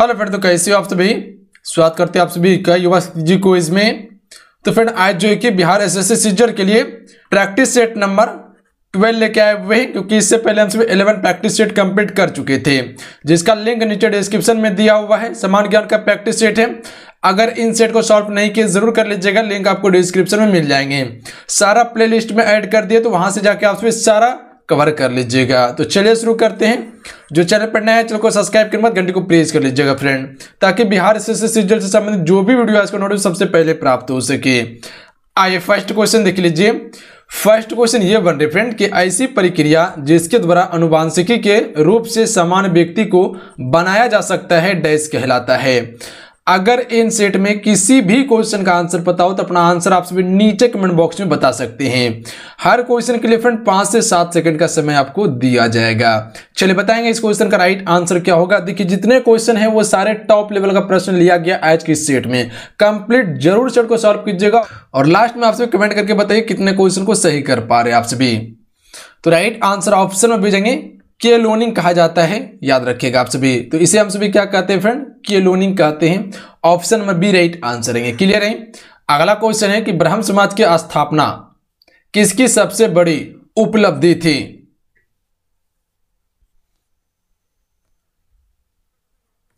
hello friend तो कैसे हो आप सभी स्वागत करते हैं आप सभी का युवा जी को इसमें तो फ्रेंड आज जो है कि बिहार एस एस सीजर के लिए प्रैक्टिस सेट नंबर ट्वेल्व लेके आए हुए हैं क्योंकि इससे पहले हम सभी इलेवन प्रैक्टिस सेट कंप्लीट कर चुके थे जिसका लिंक नीचे डिस्क्रिप्शन में दिया हुआ है समान ज्ञान का प्रैक्टिस सेट है अगर इन सेट को सॉल्व नहीं किए जरूर कर लीजिएगा लिंक आपको डिस्क्रिप्शन में मिल जाएंगे सारा प्लेलिस्ट में ऐड कर दिए तो वहां से जाके आप सभी सारा कवर कर लीजिएगा तो चलिए शुरू करते हैं जो चैनल पर नया है चैनल को सब्सक्राइब करने बाद घंटे को प्रेस कर लीजिएगा फ्रेंड ताकि बिहार एस रिजल्ट से संबंधित जो भी वीडियो आज का नोटिस सबसे पहले प्राप्त हो सके आइए फर्स्ट क्वेश्चन देख लीजिए फर्स्ट क्वेश्चन ये बन रहे फ्रेंड कि ऐसी प्रक्रिया जिसके द्वारा अनुवांशिकी के रूप से समान व्यक्ति को बनाया जा सकता है डैश कहलाता है अगर इन सेट में किसी भी क्वेश्चन का आंसर पता हो तो अपना आंसर आप सभी नीचे कमेंट बॉक्स में बता सकते हैं हर क्वेश्चन के लिए फ्रेंड पांच से सात सेकंड का समय आपको दिया जाएगा चलिए बताएंगे इस क्वेश्चन का राइट आंसर क्या होगा देखिए जितने क्वेश्चन है वो सारे टॉप लेवल का प्रश्न लिया गया आज की सेट में कंप्लीट जरूर सेट को सॉल्व कीजिएगा और लास्ट में आप सभी कमेंट करके बताइए कितने क्वेश्चन को सही कर पा रहे आप सभी तो राइट आंसर ऑप्शन में भेजेंगे केलोनिंग कहा जाता है याद रखिएगा आप सभी तो इसे हम सभी क्या कहते हैं फ्रेंड केलोनिंग कहते हैं option number B right answer है क्लियर है अगला क्वेश्चन है कि ब्रह्म समाज की स्थापना किसकी सबसे बड़ी उपलब्धि थी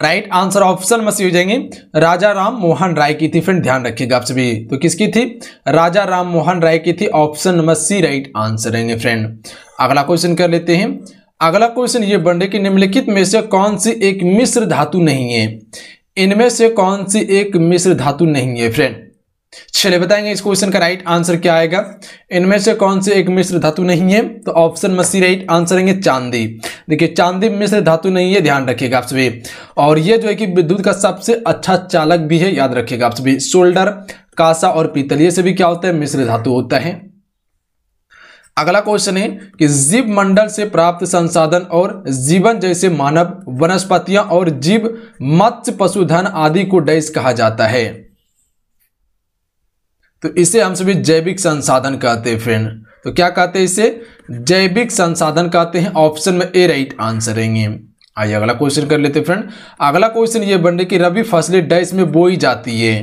राइट आंसर ऑप्शन में से हो जाएंगे राजा राम मोहन राय की थी फ्रेंड ध्यान रखिएगा आप सभी तो किसकी थी राजा राम मोहन राय की थी option number C right answer रहेंगे फ्रेंड अगला क्वेश्चन कर लेते हैं अगला क्वेश्चन ये बन रहे कि निम्नलिखित में से कौन सी एक मिश्र धातु नहीं है इनमें से कौन सी एक मिश्र धातु नहीं है फ्रेंड चले बताएंगे इस क्वेश्चन का राइट आंसर क्या आएगा इनमें से कौन से एक मिश्र धातु नहीं है तो ऑप्शन मसी राइट आंसर है चांदी देखिए चांदी मिश्र धातु नहीं है ध्यान रखिएगा आप सभी और ये जो है कि विद्युत का सबसे अच्छा चालक भी है याद रखिएगा आप सभी शोल्डर कासा और पीतल ये सभी क्या होता है मिश्र धातु होता है अगला क्वेश्चन है कि जीव मंडल से प्राप्त संसाधन और जीवन जैसे मानव वनस्पतियां और जीव मत्स्य पशुधन आदि को डैश कहा जाता है तो इसे हम सभी जैविक संसाधन कहते हैं फ्रेंड तो क्या कहते हैं इसे जैविक संसाधन कहते हैं ऑप्शन में ए राइट आंसर रहेंगे आइए अगला क्वेश्चन कर लेते हैं फ्रेंड अगला क्वेश्चन ये बन रहे कि रबी फसलें डैश में बोई जाती है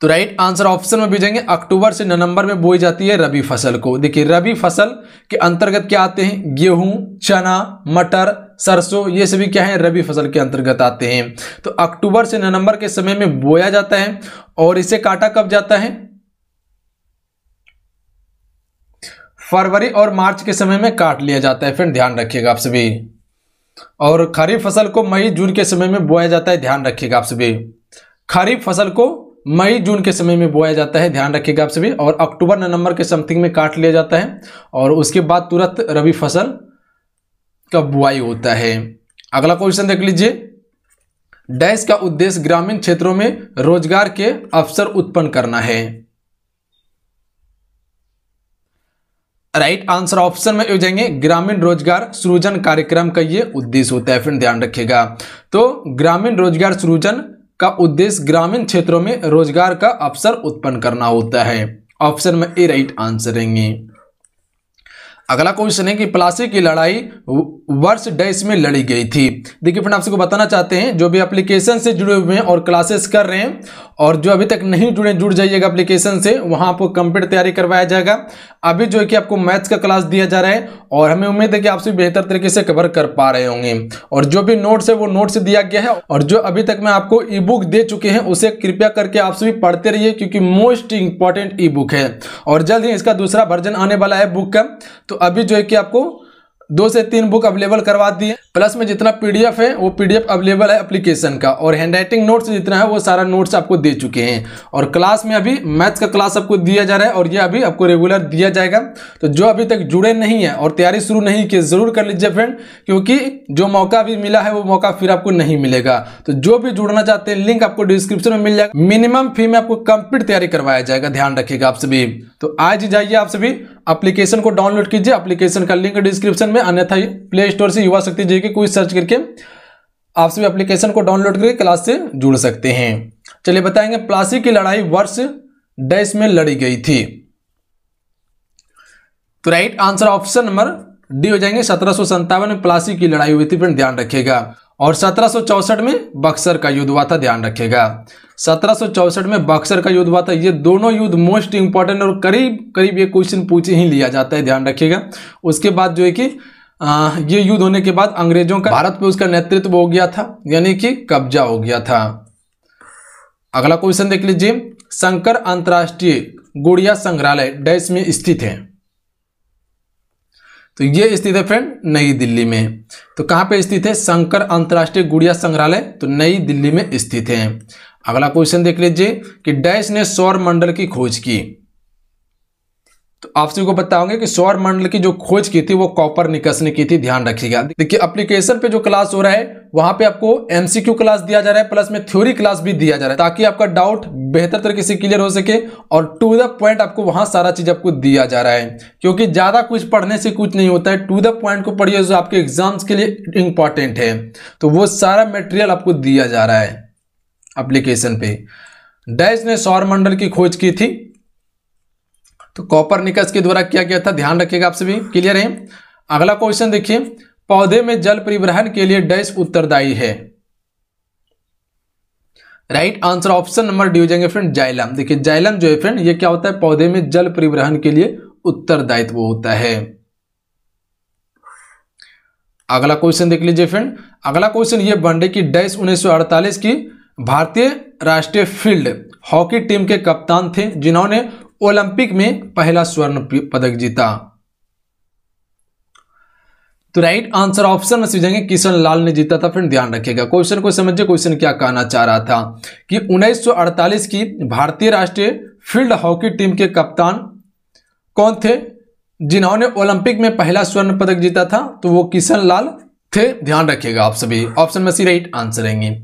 तो राइट आंसर ऑप्शन में भेजेंगे अक्टूबर से नवंबर में बोई जाती है रबी फसल को देखिए रबी फसल के अंतर्गत क्या आते हैं गेहूं चना मटर सरसों ये सभी क्या है रबी फसल के अंतर्गत आते हैं तो अक्टूबर से नवंबर के समय में बोया जाता है और इसे काटा कब जाता है फरवरी और मार्च के समय में काट लिया जाता है फिर ध्यान रखिएगा आप सभी और खरीफ फसल को मई जून के समय में बोया जाता है ध्यान रखिएगा आप सभी खरीफ फसल को मई जून के समय में बोया जाता है ध्यान रखिएगा आप सभी और अक्टूबर नवंबर के समथिंग में काट लिया जाता है और उसके बाद तुरंत रबी फसल का बुआई होता है अगला क्वेश्चन देख लीजिए डैश का उद्देश्य ग्रामीण क्षेत्रों में रोजगार के अवसर उत्पन्न करना है राइट आंसर ऑप्शन में हो जाएंगे ग्रामीण रोजगार सृजन कार्यक्रम का ये उद्देश्य होता है फिर ध्यान रखिएगा तो ग्रामीण रोजगार सृजन का उद्देश्य ग्रामीण क्षेत्रों में रोजगार का अवसर उत्पन्न करना होता है ऑप्शन में ए राइट आंसर रहेंगे अगला क्वेश्चन है कि प्लासी की लड़ाई वर्ष डैश में लड़ी गई थी देखिए फ्रेंड आपसे को बताना चाहते हैं जो भी एप्लीकेशन से जुड़े हुए हैं और क्लासेस कर रहे हैं और जो अभी तक नहीं जुड़े जुड़ जाइएगा एप्लीकेशन से वहाँ आपको कंप्लीट तैयारी करवाया जाएगा अभी जो है कि आपको मैथ्स का क्लास दिया जा रहा है और हमें उम्मीद है कि आपसे बेहतर तरीके से कवर कर पा रहे होंगे और जो भी नोट्स है वो नोट्स दिया गया है और जो अभी तक मैं आपको ई बुक दे चुके हैं उसे कृपया करके आप सभी पढ़ते रहिए क्योंकि मोस्ट इंपॉर्टेंट ई बुक है और जल्द ही इसका दूसरा वर्जन आने वाला है बुक का तो अभी जो है कि आपको दो से तीन बुक अवेलेबल करवा दी है प्लस में जितना पीडीएफ है वो पीडीएफ अवेलेबल है एप्लीकेशन का और हैंड राइटिंग नोट्स जितना है वो सारा नोट्स आपको दे चुके हैं और क्लास में अभी मैथ्स का क्लास आपको दिया जा रहा है और ये अभी आपको रेगुलर दिया जाएगा तो जो अभी तक जुड़े नहीं है और तैयारी शुरू नहीं की ज़रूर कर लीजिए फ्रेंड क्योंकि जो मौका अभी मिला है वो मौका फिर आपको नहीं मिलेगा तो जो भी जुड़ना चाहते हैं लिंक आपको डिस्क्रिप्शन में मिल जाएगा मिनिमम फी में आपको कंप्लीट तैयारी करवाया जाएगा ध्यान रखिएगा आप सभी तो आज जाइए आप सभी एप्लीकेशन को डाउनलोड कीजिए एप्लीकेशन का लिंक डिस्क्रिप्शन में अन्यथा प्ले स्टोर से युवा शक्ति जी के कोई सर्च करके आप सभी एप्लीकेशन को डाउनलोड करके क्लास से जुड़ सकते हैं चलिए बताएंगे प्लासी की लड़ाई वर्ष डैश में लड़ी गई थी तो right answer option number D हो जाएंगे सत्रह में प्लासी की लड़ाई हुई थी फिर ध्यान रखिएगा और सत्रह में बक्सर का युद्ध हुआ था ध्यान रखेगा सत्रह में बक्सर का युद्ध हुआ था ये दोनों युद्ध मोस्ट इंपॉर्टेंट और करीब करीब ये क्वेश्चन पूछ ही लिया जाता है ध्यान रखिएगा उसके बाद जो है कि आ, ये युद्ध होने के बाद अंग्रेजों का भारत पे उसका नेतृत्व हो गया था यानी कि कब्जा हो गया था अगला क्वेश्चन देख लीजिए शंकर अंतर्राष्ट्रीय गुड़िया संग्रहालय डैश में स्थित है तो ये स्थित है फ्रेंड नई दिल्ली में तो कहाँ पे स्थित है शंकर अंतर्राष्ट्रीय गुड़िया संग्रहालय तो नई दिल्ली में स्थित है अगला क्वेश्चन देख लीजिए कि डैश ने सौर मंडल की खोज की तो आप सभी को बताओगे कि सौर मंडल की जो खोज की थी वो कॉपर निकस ने की थी ध्यान रखिएगा देखिए एप्लीकेशन पे जो क्लास हो रहा है वहां पे आपको एमसीक्यू क्लास दिया जा रहा है प्लस में थ्योरी क्लास भी दिया जा रहा है ताकि आपका डाउट बेहतर तरीके से क्लियर हो सके और टू द पॉइंट आपको वहां सारा चीज आपको दिया जा रहा है क्योंकि ज्यादा कुछ पढ़ने से कुछ नहीं होता है टू द पॉइंट को पढ़िए जो तो आपके एग्जाम्स के लिए इंपॉर्टेंट है तो वो सारा मेटेरियल आपको दिया जा रहा है अप्लीकेशन पे डैश ने सौर मंडल की खोज की थी तो कॉपर निकस के द्वारा किया गया था ध्यान रखिएगा आप सभी क्लियर है अगला क्वेश्चन देखिए पौधे में जल परिवहन के लिए डैश उत्तरदायी है right answer option number D हो जाएंगे फ्रेंड जाइलम देखिए जाइलम जो है फ्रेंड ये क्या होता है पौधे में जल परिवहन के लिए उत्तरदायित्व होता है अगला क्वेश्चन देख लीजिए फ्रेंड अगला क्वेश्चन ये वनडे की डैश उन्नीस की भारतीय राष्ट्रीय फील्ड हॉकी टीम के कप्तान थे जिन्होंने ओलंपिक में पहला स्वर्ण पदक जीता तो राइट आंसर ऑप्शन में समझेंगे किशन लाल ने जीता था फ्रेंड ध्यान रखिएगा क्वेश्चन को समझिए क्वेश्चन क्या कहना चाह रहा था कि 1948 की भारतीय राष्ट्रीय फील्ड हॉकी टीम के कप्तान कौन थे जिन्होंने ओलंपिक में पहला स्वर्ण पदक जीता था तो वो किशन लाल थे ध्यान रखिएगा आप सभी ऑप्शन में सी राइट आंसर रहेंगे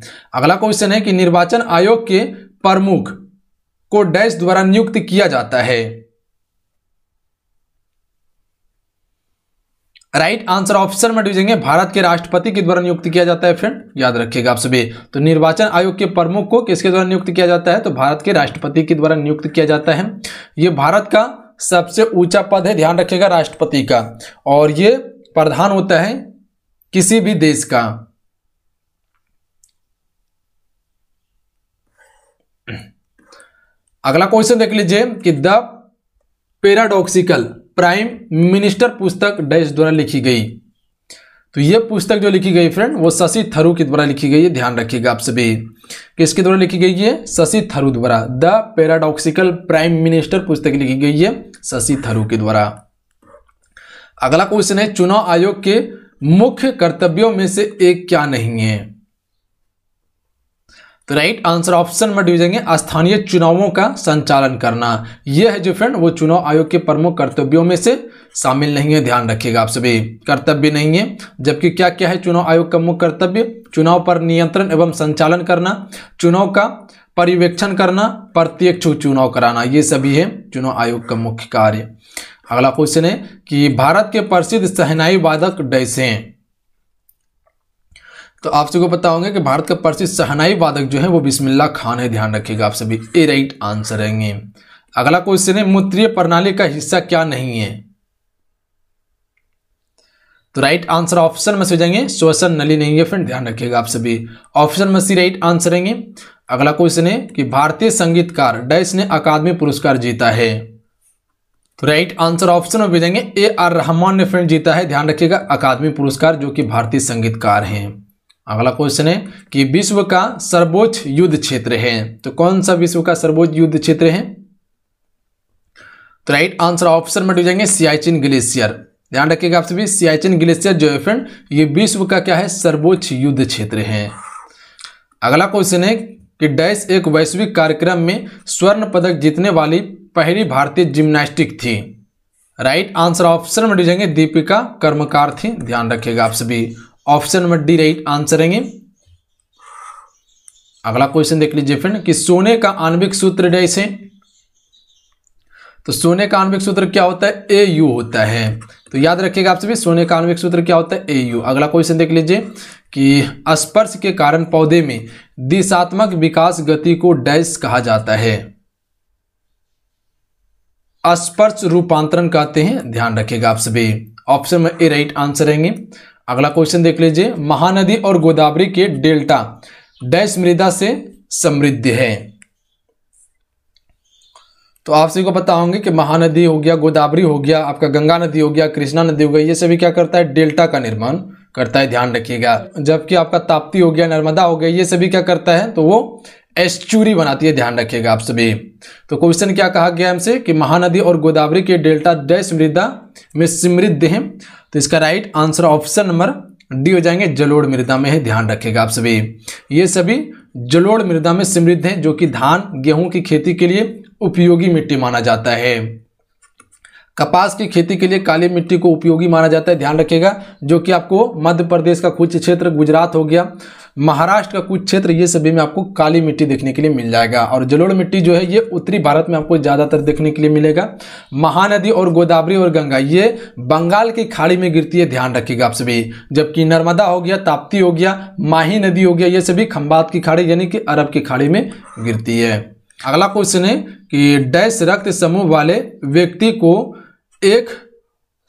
अगला क्वेश्चन है कि निर्वाचन आयोग के प्रमुख को डैश द्वारा नियुक्त किया जाता है राइट आंसर ऑप्शन में डिविजेंगे भारत के राष्ट्रपति के द्वारा नियुक्त किया जाता है फ्रेंड याद रखिएगा आप सभी तो निर्वाचन आयोग के प्रमुख को किसके द्वारा नियुक्त किया जाता है तो भारत के राष्ट्रपति के द्वारा नियुक्त किया जाता है ये भारत का सबसे ऊंचा पद है ध्यान रखिएगा राष्ट्रपति का और ये प्रधान होता है किसी भी देश का अगला क्वेश्चन देख लीजिए कि द पेराडॉक्सिकल प्राइम मिनिस्टर पुस्तक डैश द्वारा लिखी गई तो यह पुस्तक जो लिखी गई फ्रेंड वो शशि थरू के द्वारा लिखी गई है ध्यान रखिएगा आप सभी किसके द्वारा लिखी गई है शशि थरू द्वारा द पेराडॉक्सिकल प्राइम मिनिस्टर पुस्तक लिखी गई है शशि थरू के द्वारा अगला क्वेश्चन है चुनाव आयोग के मुख्य कर्तव्यों में से एक क्या नहीं है तो राइट आंसर ऑप्शन में डी जाएंगे स्थानीय चुनावों का संचालन करना यह है जो फ्रेंड वो चुनाव आयोग के प्रमुख कर्तव्यों में से शामिल नहीं है ध्यान रखिएगा आप सभी कर्तव्य नहीं है जबकि क्या क्या है चुनाव आयोग का मुख्य कर्तव्य चुनाव पर नियंत्रण एवं संचालन करना चुनाव का पर्यवेक्षण करना प्रत्यक्ष चुनाव कराना ये सभी है चुनाव आयोग का मुख्य कार्य अगला क्वेश्चन है कि भारत के प्रसिद्ध सहनाई वादक डैसे हैं तो आप सबको पता होंगे कि भारत का प्रसिद्ध सहनाई वादक जो है वो बिस्मिल्ला खान है ध्यान रखिएगा आप सभी ए राइट आंसर रहेंगे अगला क्वेश्चन है मूत्रीय प्रणाली का हिस्सा क्या नहीं है तो राइट आंसर ऑप्शन में से जाएंगे श्वसन नली नहीं है फ्रेंड ध्यान रखिएगा आप सभी ऑप्शन में से राइट आंसर रहेंगे अगला क्वेश्चन है कि भारतीय संगीतकार डैश ने अकादमी पुरस्कार जीता है तो राइट आंसर ऑप्शन में भेजेंगे ए आर रहमान ने फ्रेंड जीता है ध्यान रखिएगा अकादमी पुरस्कार जो कि भारतीय संगीतकार हैं अगला क्वेश्चन है कि विश्व का सर्वोच्च युद्ध क्षेत्र है तो कौन सा विश्व का सर्वोच्च युद्ध क्षेत्र है तो राइट आंसर ऑप्शन में जाएंगे सियाचिन ग्लेशियर ध्यान रखिएगा आप सभी सियाचिन ग्लेशियर जो है फ्रेंड ये विश्व का क्या है सर्वोच्च युद्ध क्षेत्र है अगला क्वेश्चन है कि डैश एक वैश्विक कार्यक्रम में स्वर्ण पदक जीतने वाली पहली भारतीय जिम्नास्टिक थी राइट आंसर ऑप्शन में हो जाएंगे दीपिका कर्मकार थी ध्यान रखिएगा आप सभी option number D right answer है अगला क्वेश्चन देख लीजिए फ्रेंड कि सोने का आणविक सूत्र जैसे तो सोने का आणविक सूत्र क्या होता है ए यू होता है तो याद रखिएगा आप सभी सोने का आणविक सूत्र क्या होता है ए यू अगला क्वेश्चन देख लीजिए कि स्पर्श के कारण पौधे में दिशात्मक विकास गति को डैश कहा जाता है स्पर्श रूपांतरण कहते हैं ध्यान रखिएगा आप सभी ऑप्शन में ए राइट आंसर रहेंगे अगला क्वेश्चन देख लीजिए महानदी और गोदावरी के डेल्टा डैश मृदा से समृद्ध है तो आप सभी को पता होंगे कि महानदी हो गया गोदावरी हो गया आपका गंगा नदी हो गया कृष्णा नदी हो गया ये सभी क्या करता है डेल्टा का निर्माण करता है ध्यान रखिएगा जबकि आपका ताप्ती हो गया नर्मदा हो गया ये सभी क्या करता है तो वो एस्चूरी बनाती है ध्यान रखिएगा आप सभी तो क्वेश्चन क्या कहा गया हमसे कि महानदी और गोदावरी के डेल्टा डैश मृदा में समृद्ध है तो इसका right answer option number D हो जाएंगे जलोड़ मृदा में है ध्यान रखेगा आप सभी ये सभी जलोड़ मृदा में समृद्ध है जो कि धान गेहूं की खेती के लिए उपयोगी मिट्टी माना जाता है कपास की खेती के लिए काली मिट्टी को उपयोगी माना जाता है ध्यान रखिएगा जो कि आपको मध्य प्रदेश का कुछ क्षेत्र गुजरात हो गया महाराष्ट्र का कुछ क्षेत्र ये सभी में आपको काली मिट्टी देखने के लिए मिल जाएगा और जलोड़ मिट्टी जो है ये उत्तरी भारत में आपको ज़्यादातर देखने के लिए मिलेगा महानदी और गोदावरी और गंगा ये बंगाल की खाड़ी में गिरती है ध्यान रखिएगा आप सभी जबकि नर्मदा हो गया ताप्ती हो गया माही नदी हो गया ये सभी खम्बात की खाड़ी यानी कि अरब की खाड़ी में गिरती है अगला क्वेश्चन है कि डैश रक्त समूह वाले व्यक्ति को एक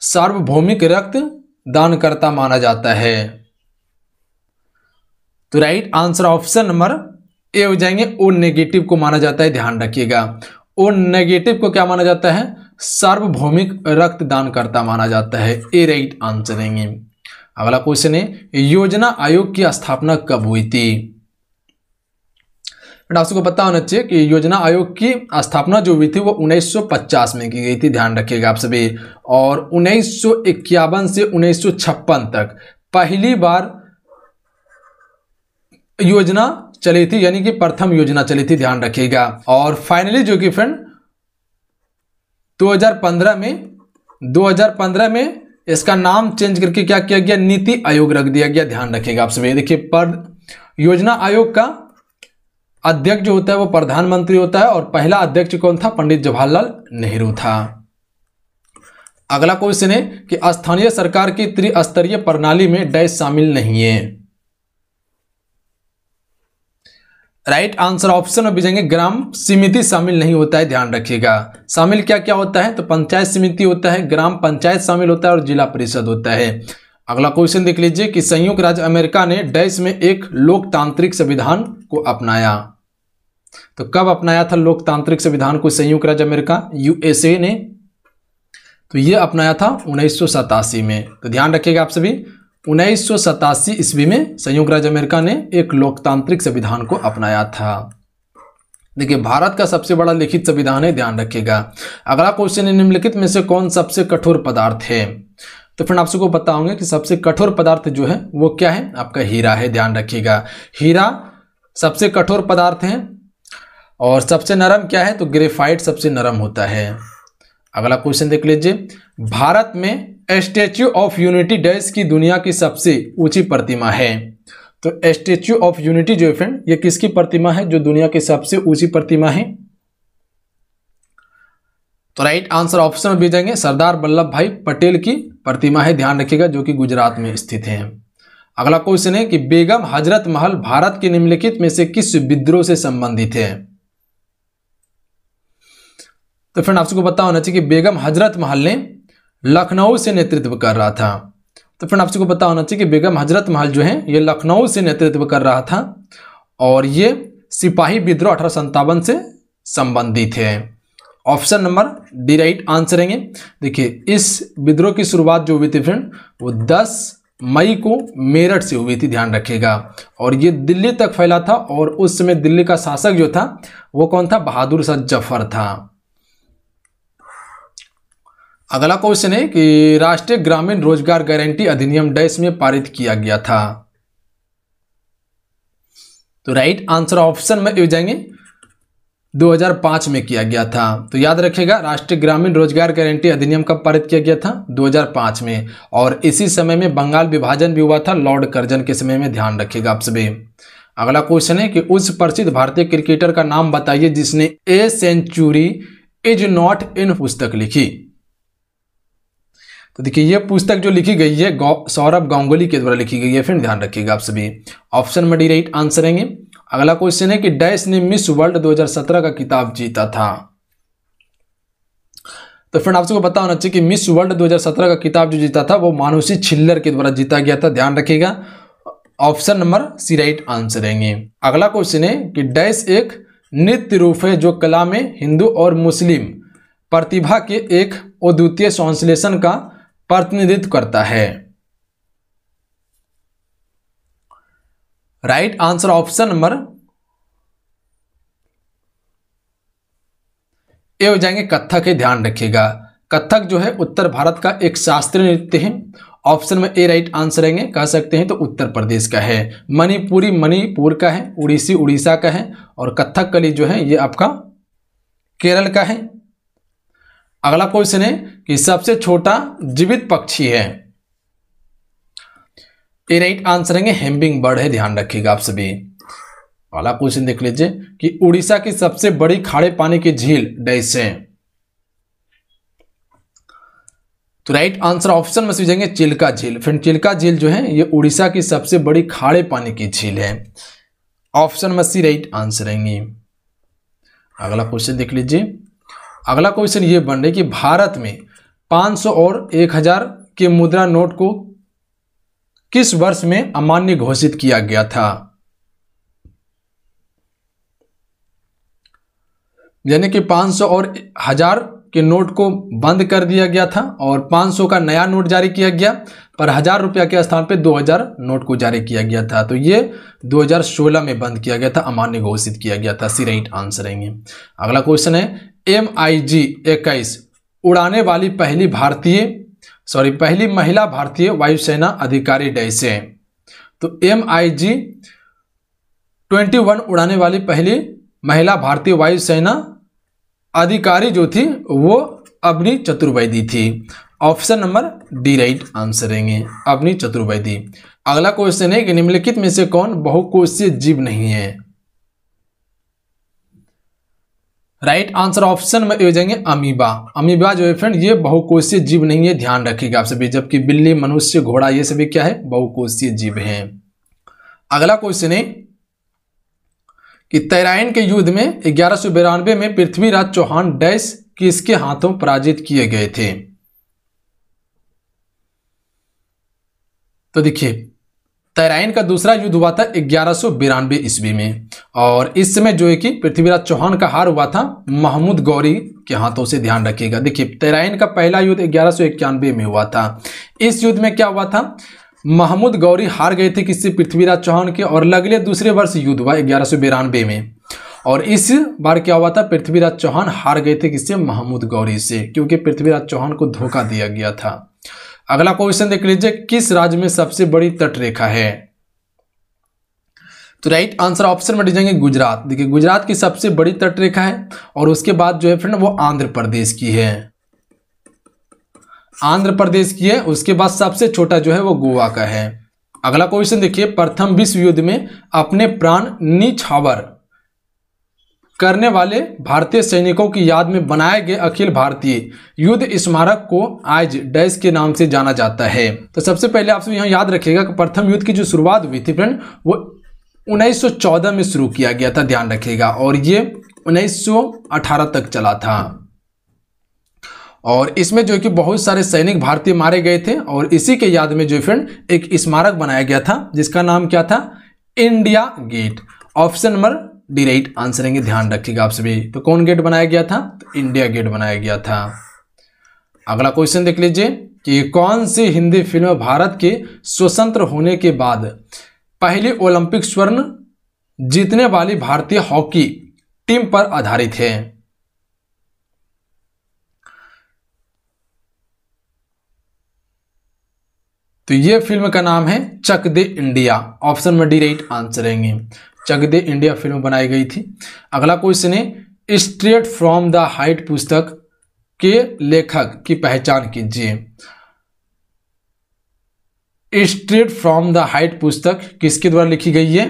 सार्वभौमिक रक्त दानकर्ता माना जाता है तो right answer option number A हो जाएंगे ओ नेगेटिव को माना जाता है ध्यान रखिएगा ओ नेगेटिव को क्या माना जाता है सार्वभौमिक रक्त दानकर्ता माना जाता है ए राइट आंसर देंगे अगला क्वेश्चन है योजना आयोग की स्थापना कब हुई थी एंड आप सबको पता होना चाहिए कि योजना आयोग की स्थापना जो हुई थी वो 1950 में की गई थी ध्यान रखिएगा आप सभी और उन्नीस से उन्नीस तक पहली बार योजना चली थी यानी कि प्रथम योजना चली थी ध्यान रखिएगा और फाइनली जो कि फ्रेंड 2015 में 2015 में इसका नाम चेंज करके क्या किया गया नीति आयोग रख दिया गया ध्यान रखिएगा आप सभी देखिए पर योजना आयोग का अध्यक्ष जो होता है वो प्रधानमंत्री होता है और पहला अध्यक्ष कौन था पंडित जवाहरलाल नेहरू था अगला क्वेश्चन है कि स्थानीय सरकार की त्रिस्तरीय प्रणाली में डैश शामिल नहीं है राइट आंसर ऑप्शन में भेजेंगे ग्राम समिति शामिल नहीं होता है ध्यान रखिएगा शामिल क्या क्या होता है तो पंचायत समिति होता है ग्राम पंचायत शामिल होता है और जिला परिषद होता है अगला क्वेश्चन देख लीजिए कि संयुक्त राज्य अमेरिका ने डैश में एक लोकतांत्रिक संविधान को अपनाया तो कब अपनाया था लोकतांत्रिक संविधान को संयुक्त राज्य अमेरिका यूएसए ने तो यह अपनाया था उन्नीस में तो ध्यान रखिएगा आप सभी उन्नीस ईस्वी में संयुक्त राज्य अमेरिका ने एक लोकतांत्रिक संविधान को अपनाया था देखिए भारत का सबसे बड़ा लिखित संविधान है ध्यान रखिएगा अगला क्वेश्चन है निम्नलिखित में से कौन सबसे कठोर पदार्थ है तो फ्रेंड आप सबको बताऊंगे कि सबसे कठोर पदार्थ जो है वो क्या है आपका हीरा है ध्यान रखिएगा हीरा सबसे कठोर पदार्थ है और सबसे नरम क्या है तो ग्रेफाइट सबसे नरम होता है अगला क्वेश्चन देख लीजिए भारत में स्टेच्यू ऑफ यूनिटी डैश की दुनिया की सबसे ऊंची प्रतिमा है तो स्टेच्यू ऑफ यूनिटी जो फ्रेंड ये किसकी प्रतिमा है जो दुनिया की सबसे ऊंची प्रतिमा है तो राइट आंसर ऑप्शन में भेजेंगे सरदार वल्लभ भाई पटेल की प्रतिमा है ध्यान रखिएगा जो कि गुजरात में स्थित है अगला क्वेश्चन है कि बेगम हजरत महल भारत के निम्नलिखित में से किस विद्रोह से संबंधित है तो फ्रेंड आप सबको पता होना चाहिए कि बेगम हजरत महल ने लखनऊ से नेतृत्व कर रहा था तो फ्रेंड आप सबको पता होना चाहिए कि बेगम हजरत महल जो है ये लखनऊ से नेतृत्व कर रहा था और ये सिपाही विद्रोह अठारह से संबंधित है option number D right answer है देखिए इस विद्रोह की शुरुआत जो हुई थी फ्रेंड वो 10 मई को मेरठ से हुई थी ध्यान रखिएगा और ये दिल्ली तक फैला था और उस समय दिल्ली का शासक जो था वो कौन था बहादुर शाह जफर था अगला क्वेश्चन है कि राष्ट्रीय ग्रामीण रोजगार गारंटी अधिनियम डैश में पारित किया गया था तो राइट आंसर ऑप्शन में हो जाएंगे 2005 में किया गया था तो याद रखिएगा राष्ट्रीय ग्रामीण रोजगार गारंटी अधिनियम कब पारित किया गया था 2005 में और इसी समय में बंगाल विभाजन भी हुआ था लॉर्ड कर्जन के समय में ध्यान रखिएगा आप सभी अगला क्वेश्चन है कि उस प्रसिद्ध भारतीय क्रिकेटर का नाम बताइए जिसने a century is not in पुस्तक लिखी तो देखिए ये पुस्तक जो लिखी गई है गौ, सौरभ गांगुली के द्वारा लिखी गई है फिर ध्यान रखिएगा आप सभी ऑप्शन में डी राइट आंसर रहेंगे अगला क्वेश्चन है कि डैश ने मिस वर्ल्ड 2017 का किताब जीता था तो फ्रेंड आप सबको पता होना चाहिए कि मिस वर्ल्ड 2017 का किताब जो जीता था वो मानुषी छिल्लर के द्वारा जीता गया था ध्यान रखिएगा option number C right answer रहेंगे अगला क्वेश्चन है कि डैश एक नृत्य रूप है जो कला में हिंदू और मुस्लिम प्रतिभा के एक अद्वितीय संश्लेषण का प्रतिनिधित्व करता है right answer option number A हो जाएंगे कथक है ध्यान रखिएगा कथक जो है उत्तर भारत का एक शास्त्रीय नृत्य है ऑप्शन में ए राइट आंसर रहेंगे कह सकते हैं तो उत्तर प्रदेश का है मणिपुरी मणिपुर का है उड़ीसी उड़ीसा का है और कथक कली जो है ये आपका केरल का है अगला क्वेश्चन है कि सबसे छोटा जीवित पक्षी है ये राइट आंसर है हेम्बिंग बर्ड है ध्यान रखिएगा आप सभी अगला क्वेश्चन देख लीजिए कि उड़ीसा की सबसे बड़ी खाड़े पानी की झील डैसे तो राइट आंसर ऑप्शन में समझेंगे चिल्का झील फ्रेंड चिल्का झील जो है ये उड़ीसा की सबसे बड़ी खाड़े पानी की झील है ऑप्शन में सी राइट आंसर रहेंगे अगला क्वेश्चन देख लीजिए अगला क्वेश्चन ये बन रहा है कि भारत में 500 और 1000 के मुद्रा नोट को किस वर्ष में अमान्य घोषित किया गया था यानी कि 500 और हजार के नोट को बंद कर दिया गया था और 500 का नया नोट जारी किया गया पर हजार रुपया के स्थान पर 2000 नोट को जारी किया गया था तो ये 2016 में बंद किया गया था अमान्य घोषित किया गया था सी राइट आंसर रहेंगे अगला क्वेश्चन है एम आई जी इक्कीस उड़ाने वाली पहली भारतीय सॉरी पहली महिला भारतीय वायुसेना अधिकारी डैश है तो M I G twenty one उड़ाने वाली पहली महिला भारतीय वायुसेना अधिकारी जो थी वो अग्नि चतुर्वेदी थी option number D right answer रहेंगे अग्नि चतुर्वेदी अगला क्वेश्चन है कि निम्नलिखित में से कौन बहुकोशीय जीव नहीं है राइट आंसर ऑप्शन में जाएंगे अमीबा अमीबा जो है फ्रेंड ये बहुकोशीय जीव नहीं है ध्यान रखिएगा आप सभी जबकि बिल्ली मनुष्य घोड़ा ये सभी क्या है बहुकोशीय जीव है अगला क्वेश्चन है कि तैराइन के युद्ध में ग्यारह सौ बिरानवे में पृथ्वीराज चौहान डैश किसके हाथों पराजित किए गए थे तो देखिए तैराइन का दूसरा युद्ध हुआ था ग्यारह सौ बिरानवे ईस्वी में और इस समय जो है कि पृथ्वीराज चौहान का हार हुआ था महमूद गौरी के हाथों से ध्यान रखिएगा देखिए तैराइन का पहला युद्ध ग्यारह सौ इक्यानवे में हुआ था इस युद्ध में क्या हुआ था महमूद गौरी हार गए थे किससे पृथ्वीराज चौहान के और लगले दूसरे वर्ष युद्ध हुआ ग्यारह सौ बिरानवे में और इस बार क्या हुआ था पृथ्वीराज चौहान हार गए थे किससे महमूद गौरी से क्योंकि पृथ्वीराज चौहान को धोखा दिया गया था अगला क्वेश्चन देख लीजिए किस राज्य में सबसे बड़ी तटरेखा है तो राइट आंसर ऑप्शन में डिजेंगे गुजरात देखिए गुजरात की सबसे बड़ी तटरेखा है और उसके बाद जो है फ्रेंड वो आंध्र प्रदेश की है आंध्र प्रदेश की है उसके बाद सबसे छोटा जो है वो गोवा का है अगला क्वेश्चन देखिए प्रथम विश्व युद्ध में अपने प्राण निछावर करने वाले भारतीय सैनिकों की याद में बनाए गए अखिल भारतीय युद्ध स्मारक को आज डैश के नाम से जाना जाता है तो सबसे पहले आप सब यहाँ याद रखिएगा कि प्रथम युद्ध की जो शुरुआत हुई थी फ्रेंड वो 1914 में शुरू किया गया था ध्यान रखिएगा और ये 1918 तक चला था और इसमें जो कि बहुत सारे सैनिक भारतीय मारे गए थे और इसी के याद में जो फ्रेंड एक स्मारक बनाया गया था जिसका नाम क्या था India Gate option number D right answer रहेंगे ध्यान रखिएगा आप सभी तो कौन गेट बनाया गया था तो इंडिया गेट बनाया गया था अगला क्वेश्चन देख लीजिए कि कौन सी हिंदी फिल्म भारत के स्वतंत्र होने के बाद पहली ओलंपिक स्वर्ण जीतने वाली भारतीय हॉकी टीम पर आधारित है तो ये फिल्म का नाम है चक दे इंडिया ऑप्शन में डी राइट आंसर रहेंगे चगदे दे इंडिया फिल्म बनाई गई थी अगला क्वेश्चन है स्ट्रेट फ्रॉम द हाइट पुस्तक के लेखक की पहचान कीजिए स्ट्रेट फ्रॉम द हाइट पुस्तक किसके द्वारा लिखी गई है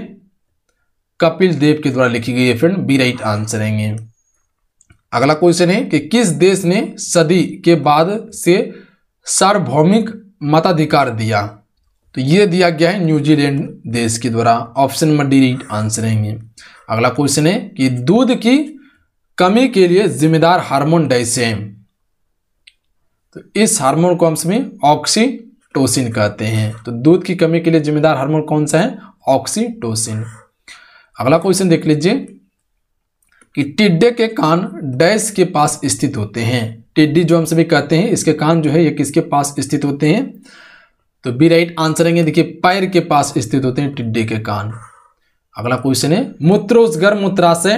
कपिल देव के द्वारा लिखी गई है फ्रेंड बी राइट आंसर है अगला क्वेश्चन है कि किस देश ने सदी के बाद से सार्वभौमिक मताधिकार दिया तो ये दिया गया है न्यूजीलैंड देश के द्वारा ऑप्शन नंबर डी आंसर रहेंगे अगला क्वेश्चन है कि दूध की कमी के लिए जिम्मेदार हार्मोन डाइसेम तो इस हार्मोन को हम इसमें ऑक्सीटोसिन कहते हैं तो दूध की कमी के लिए जिम्मेदार हार्मोन कौन सा है ऑक्सीटोसिन अगला क्वेश्चन देख लीजिए कि टिड्डे के कान डैश के पास स्थित होते हैं टिड्डी जो हम सभी कहते हैं इसके कान जो है ये किसके पास स्थित होते हैं तो बी राइट आंसर आएंगे देखिए पैर के पास स्थित होते हैं टिड्डे के कान अगला क्वेश्चन है मूत्रोजगर मूत्राशय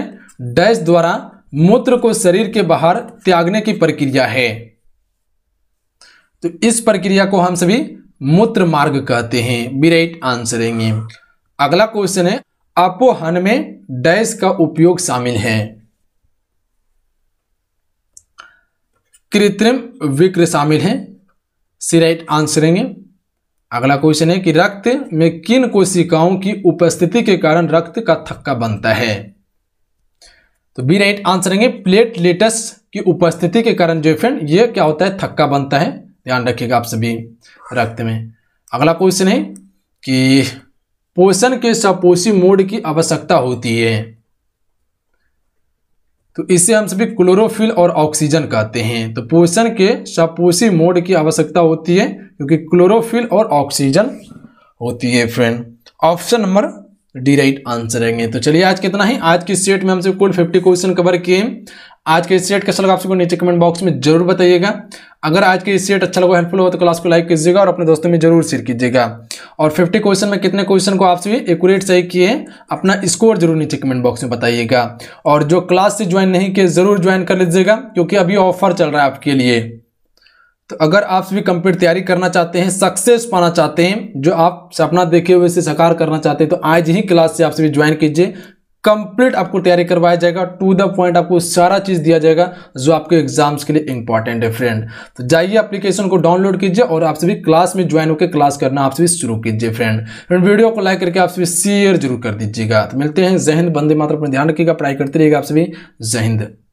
डैश द्वारा मूत्र को शरीर के बाहर त्यागने की प्रक्रिया है तो इस प्रक्रिया को हम सभी मूत्र मार्ग कहते हैं बी राइट आंसर आएंगे अगला क्वेश्चन है अपोहन में डैश का उपयोग शामिल है कृत्रिम विक्र शामिल है सी राइट आंसर आएंगे अगला क्वेश्चन है कि रक्त में किन कोशिकाओं की उपस्थिति के कारण रक्त का थक्का बनता है तो बी राइट आंसर है प्लेटलेटस की उपस्थिति के कारण जो फ्रेंड ये क्या होता है थक्का बनता है ध्यान रखिएगा आप सभी रक्त में अगला क्वेश्चन है कि पोषण के सपोषी मोड की आवश्यकता होती है तो इसे हम सभी क्लोरोफिल और ऑक्सीजन कहते हैं तो पोषण के सपोषी मोड की आवश्यकता होती है क्योंकि क्लोरोफिल और ऑक्सीजन होती है friend option number D right answer रहेंगे तो चलिए आज कितना ही आज की सेट में हमसे कुल फिफ्टी क्वेश्चन कवर किए आज के इस सेट कैसा लगा आप सबको नीचे कमेंट बॉक्स में जरूर बताइएगा अगर आज के इस सेट अच्छा लगा हेल्पफुल हो तो क्लास को लाइक कीजिएगा और अपने दोस्तों में जरूर शेयर कीजिएगा और 50 क्वेश्चन में कितने क्वेश्चन को आप सभी एकट सही किए अपना स्कोर जरूर नीचे कमेंट बॉक्स में बताइएगा और जो क्लास से ज्वाइन नहीं किए जरूर ज्वाइन कर लीजिएगा क्योंकि अभी ऑफर चल रहा है आपके लिए तो अगर आप सभी कंप्लीट तैयारी करना चाहते हैं सक्सेस पाना चाहते हैं जो आप सपना देखे हुए से साकार करना चाहते हैं तो आज ही क्लास से आप सभी ज्वाइन कीजिए कंप्लीट आपको तैयारी करवाया जाएगा टू द पॉइंट आपको सारा चीज़ दिया जाएगा जो आपके एग्जाम्स के लिए इंपॉर्टेंट है फ्रेंड तो जाइए एप्लीकेशन को डाउनलोड कीजिए और आप सभी क्लास में ज्वाइन होकर क्लास करना आप सभी शुरू कीजिए फ्रेंड फ्रेंड वीडियो को लाइक करके आप सभी शेयर जरूर कर दीजिएगा तो मिलते हैं जहिंद बंदे मात्र पर ध्यान रखिएगा पढ़ाई करते रहिएगा आप सभी जहिंद